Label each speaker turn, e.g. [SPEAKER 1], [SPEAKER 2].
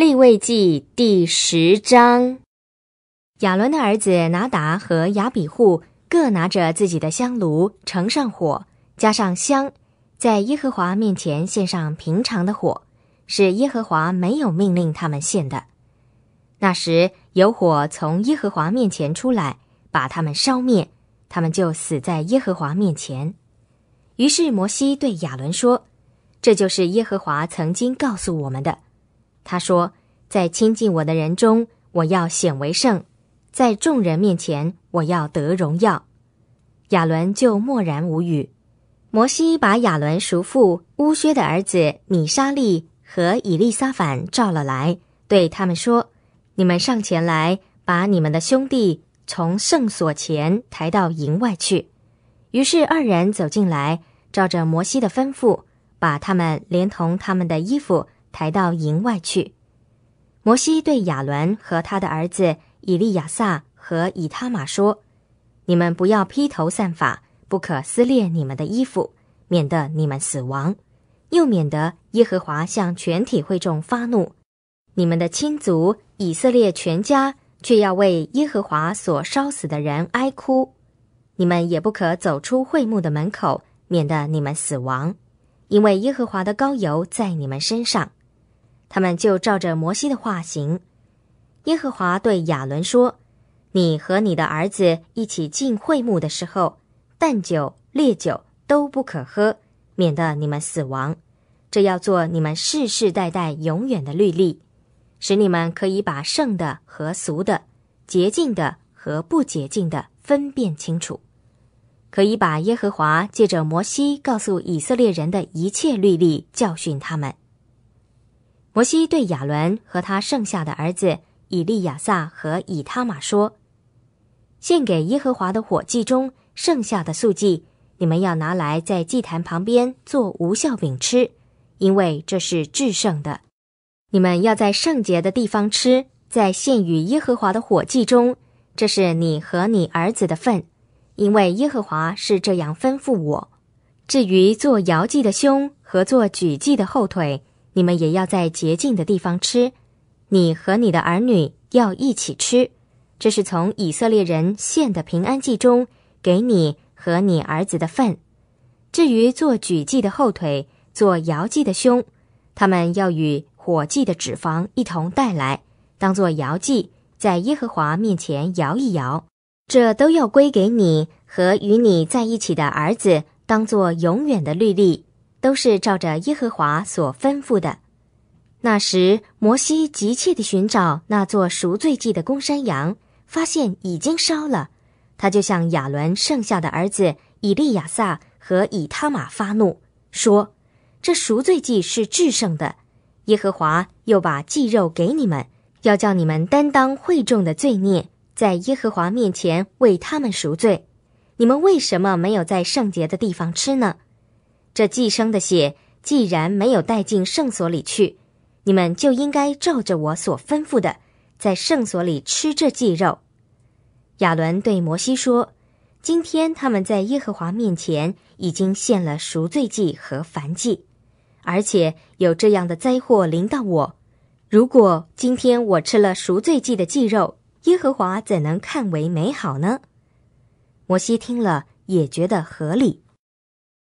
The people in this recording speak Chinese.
[SPEAKER 1] 立位记第十章，亚伦的儿子拿达和亚比户各拿着自己的香炉，盛上火，加上香，在耶和华面前献上平常的火，是耶和华没有命令他们献的。那时有火从耶和华面前出来，把他们烧灭，他们就死在耶和华面前。于是摩西对亚伦说：“这就是耶和华曾经告诉我们的。”他说：“在亲近我的人中，我要显为圣；在众人面前，我要得荣耀。”亚伦就默然无语。摩西把亚伦叔父乌薛的儿子米沙利和以利撒反召了来，对他们说：“你们上前来，把你们的兄弟从圣所前抬到营外去。”于是二人走进来，照着摩西的吩咐，把他们连同他们的衣服。抬到营外去。摩西对亚伦和他的儿子以利亚撒和以他玛说：“你们不要披头散发，不可撕裂你们的衣服，免得你们死亡，又免得耶和华向全体会众发怒。你们的亲族以色列全家，却要为耶和华所烧死的人哀哭。你们也不可走出会幕的门口，免得你们死亡，因为耶和华的高油在你们身上。”他们就照着摩西的话行。耶和华对亚伦说：“你和你的儿子一起进会幕的时候，淡酒、烈酒都不可喝，免得你们死亡。这要做你们世世代代永远的律例，使你们可以把圣的和俗的、洁净的和不洁净的分辨清楚，可以把耶和华借着摩西告诉以色列人的一切律例教训他们。”摩西对亚伦和他剩下的儿子以利亚撒和以他玛说：“献给耶和华的火祭中剩下的素祭，你们要拿来在祭坛旁边做无效饼吃，因为这是制胜的。你们要在圣洁的地方吃，在献与耶和华的火祭中，这是你和你儿子的份，因为耶和华是这样吩咐我。至于做摇祭的胸和做举祭的后腿。”你们也要在洁净的地方吃，你和你的儿女要一起吃。这是从以色列人献的平安祭中给你和你儿子的份。至于做举祭的后腿、做摇祭的胸，他们要与火祭的脂肪一同带来，当做摇祭，在耶和华面前摇一摇。这都要归给你和与你在一起的儿子，当做永远的律例。都是照着耶和华所吩咐的。那时，摩西急切地寻找那座赎罪祭的公山羊，发现已经烧了。他就向亚伦剩下的儿子以利亚撒和以他玛发怒，说：“这赎罪祭是制胜的，耶和华又把祭肉给你们，要叫你们担当会众的罪孽，在耶和华面前为他们赎罪。你们为什么没有在圣洁的地方吃呢？”这寄生的血既然没有带进圣所里去，你们就应该照着我所吩咐的，在圣所里吃这祭肉。亚伦对摩西说：“今天他们在耶和华面前已经献了赎罪祭和燔祭，而且有这样的灾祸临到我。如果今天我吃了赎罪祭的祭肉，耶和华怎能看为美好呢？”摩西听了也觉得合理。